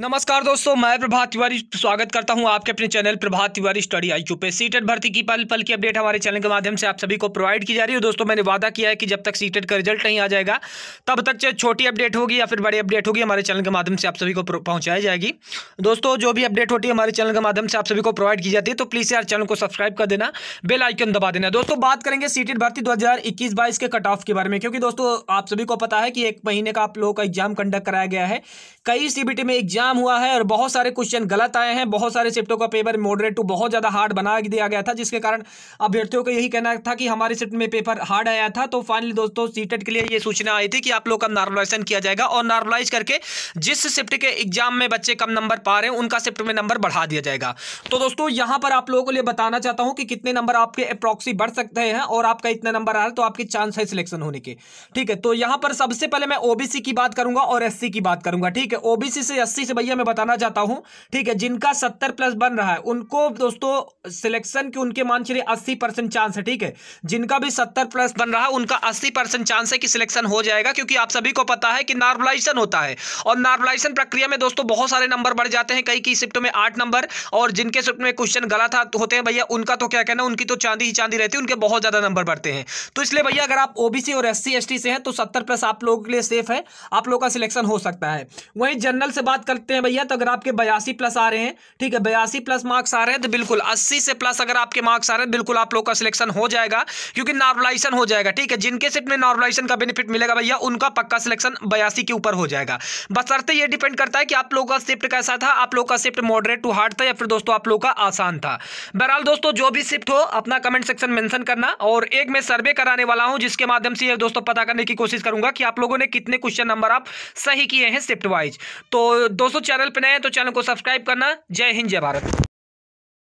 नमस्कार दोस्तों मैं प्रभात तिवारी स्वागत करता हूं आपके अपने channel Prabhat Tiwari study eye पे सीटेट भर्ती की पल पल की अपडेट हमारे चैनल के माध्यम से आप सभी को प्रोवाइड की जा रही है दोस्तों मैंने वादा किया है कि जब तक सीटेट का रिजल्ट नहीं आ जाएगा तब तक चाहे छोटी अपडेट होगी या फिर बड़ी अपडेट होगी हमारे चैनल के माध्यम से आप सभी को पहुँचाई जाएगी दोस्तों जो भी अपडेट होती है हमारे चैनल के माध्यम से आप सभी को प्रोवाइड की जाती है तो प्लीज़ यार चैनल को सब्सक्राइब कर देना बेल आइकन दबा देना दोस्तों बात करेंगे सीटेट भर्ती दो हज़ार के कट ऑफ के बारे में क्योंकि दोस्तों आप सभी को पता है कि एक महीने का आप लोगों का एग्जाम कंडक्ट कराया गया है कई सी में एग्जाम एग्जाम हुआ है और बहुत सारे क्वेश्चन गलत आए हैं बहुत सारे शिफ्टों का पेपर मॉडरेट टू बहुत ज़्यादा हार्ड बना दिया गया था जिसके कारण अभ्यर्थियों को यही कहना था कि हमारे शिफ्ट में पेपर हार्ड आया था तो फाइनली दोस्तों सीटेट के लिए ये सूचना आई थी कि आप लोग का नॉर्मलाइजेशन किया जाएगा और नॉर्मलाइज करके जिस शिफ्ट के एग्जाम में बच्चे कम नंबर पा रहे हैं उनका शिफ्ट में नंबर बढ़ा दिया जाएगा तो दोस्तों यहां पर आप लोगों को लिए बताना चाहता हूं कि कितने नंबर आपके अप्रोक्सी बढ़ सकते हैं और आपका इतना नंबर आ रहा है तो आपके चांस है सिलेक्शन होने के ठीक है तो यहां पर सबसे पहले मैं ओबीसी की बात करूंगा और एससी की बात करूंगा ठीक है ओबीसी से एससी से भैया मैं बताना चाहता हूं ठीक है जिनका सत्तर प्लस बन रहा है उनको दोस्तों सिलेक्शन की उनके मान चलिए अस्सी परसेंट चांस है ठीक है जिनका भी सत्तर प्लस बन रहा है उनका अस्सी परसेंट चांस है कि सिलेक्शन हो जाएगा क्योंकि आप सभी को पता है कि नॉर्मलाइजेशन होता है और नॉर्मलाइजेशन प्रक्रिया में दोस्तों बहुत सारे नंबर बढ़ जाते हैं कई की शिफ्ट में आठ नंबर और जिनके शिफ्ट में क्वेश्चन गलत होते हैं भैया उनका तो क्या कहना उनकी तो चांदी ही चांदी रहती है उनके बहुत ज्यादा नंबर बढ़ते हैं तो इसलिए भैया अगर आप ओबीसी और एस सी से हैं तो सत्तर प्लस आप लोगों के लिए सेफ है आप लोगों का सिलेक्शन हो सकता है वहीं जनरल से बात कर, सकते हैं भैया तो अगर आपके बयासी प्लस आ रहे हैं ठीक है बयासी प्लस मार्क्स आ रहे हैं तो बिल्कुल अस्सी से प्लस अगर आपके मार्क्स आ रहे हैं बिल्कुल आप लोग का सिलेक्शन हो जाएगा क्योंकि नॉर्मलाइजेशन हो जाएगा ठीक है जिनके सिर्फ में नॉर्मलाइजेशन का बेनिफिट मिलेगा भैया उनका पक्का सिलेक्शन बयासी के ऊपर हो जाएगा बस अर्थ ये डिपेंड करता है कि आप लोगों का शिफ्ट कैसा था आप लोग का शिफ्ट मॉडरेट टू हार्ड था या फिर दोस्तों आप लोग का आसान था बहरहाल दोस्तों जो भी शिफ्ट हो अपना कमेंट सेक्शन मेंशन करना और एक मैं सर्वे कराने वाला हूं जिसके माध्यम से दोस्तों पता करने की कोशिश करूंगा कि आप लोगों ने कितने क्वेश्चन नंबर आप सही किए हैं शिफ्ट वाइज तो दोस्तों दोस्तों चैनल पर नए हैं तो चैनल को सब्सक्राइब करना जय हिंद जय भारत